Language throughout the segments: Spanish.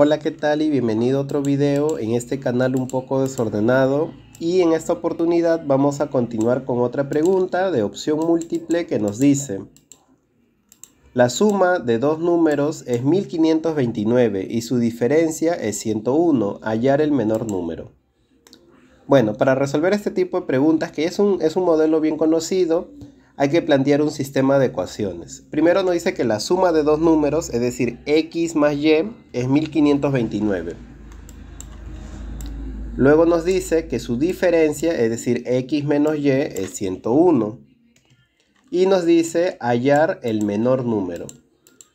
Hola qué tal y bienvenido a otro video en este canal un poco desordenado y en esta oportunidad vamos a continuar con otra pregunta de opción múltiple que nos dice La suma de dos números es 1529 y su diferencia es 101, hallar el menor número. Bueno, para resolver este tipo de preguntas que es un, es un modelo bien conocido hay que plantear un sistema de ecuaciones. Primero nos dice que la suma de dos números, es decir, x más y, es 1529. Luego nos dice que su diferencia, es decir, x menos y, es 101. Y nos dice hallar el menor número.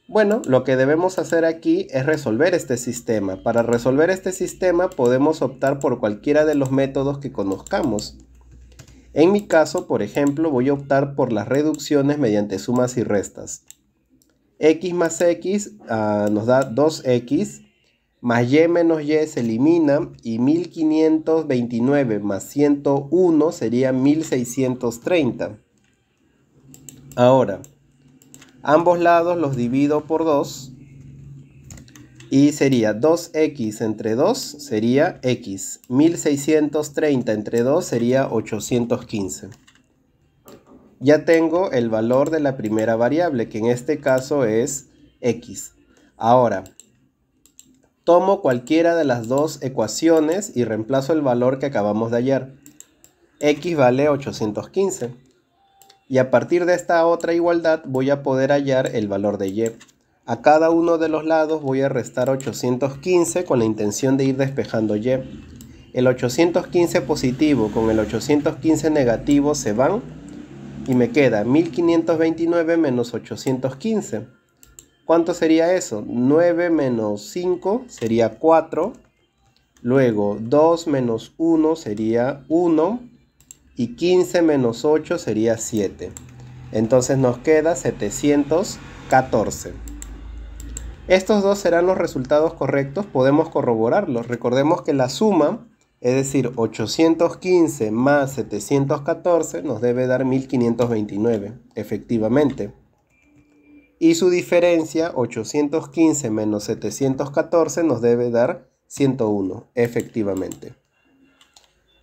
Bueno, lo que debemos hacer aquí es resolver este sistema. Para resolver este sistema podemos optar por cualquiera de los métodos que conozcamos. En mi caso, por ejemplo, voy a optar por las reducciones mediante sumas y restas. X más X ah, nos da 2X, más Y menos Y se elimina y 1529 más 101 sería 1630. Ahora, ambos lados los divido por 2 y sería 2x entre 2 sería x. 1630 entre 2 sería 815. Ya tengo el valor de la primera variable, que en este caso es x. Ahora, tomo cualquiera de las dos ecuaciones y reemplazo el valor que acabamos de hallar. x vale 815. Y a partir de esta otra igualdad voy a poder hallar el valor de y. A cada uno de los lados voy a restar 815 con la intención de ir despejando Y. El 815 positivo con el 815 negativo se van y me queda 1529 menos 815. ¿Cuánto sería eso? 9 menos 5 sería 4. Luego 2 menos 1 sería 1. Y 15 menos 8 sería 7. Entonces nos queda 714. Estos dos serán los resultados correctos, podemos corroborarlos. Recordemos que la suma, es decir, 815 más 714 nos debe dar 1529, efectivamente. Y su diferencia, 815 menos 714, nos debe dar 101, efectivamente.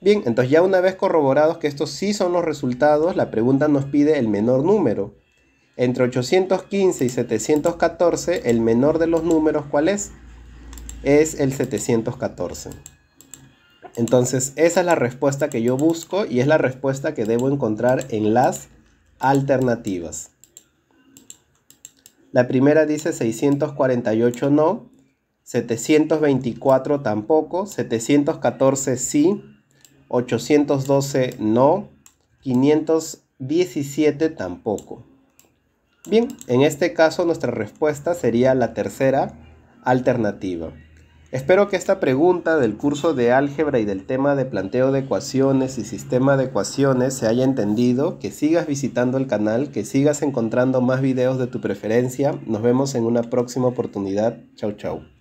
Bien, entonces ya una vez corroborados que estos sí son los resultados, la pregunta nos pide el menor número. Entre 815 y 714, el menor de los números, ¿cuál es? Es el 714. Entonces, esa es la respuesta que yo busco y es la respuesta que debo encontrar en las alternativas. La primera dice 648 no, 724 tampoco, 714 sí, 812 no, 517 tampoco. Bien, en este caso nuestra respuesta sería la tercera alternativa. Espero que esta pregunta del curso de álgebra y del tema de planteo de ecuaciones y sistema de ecuaciones se haya entendido, que sigas visitando el canal, que sigas encontrando más videos de tu preferencia. Nos vemos en una próxima oportunidad. Chau chau.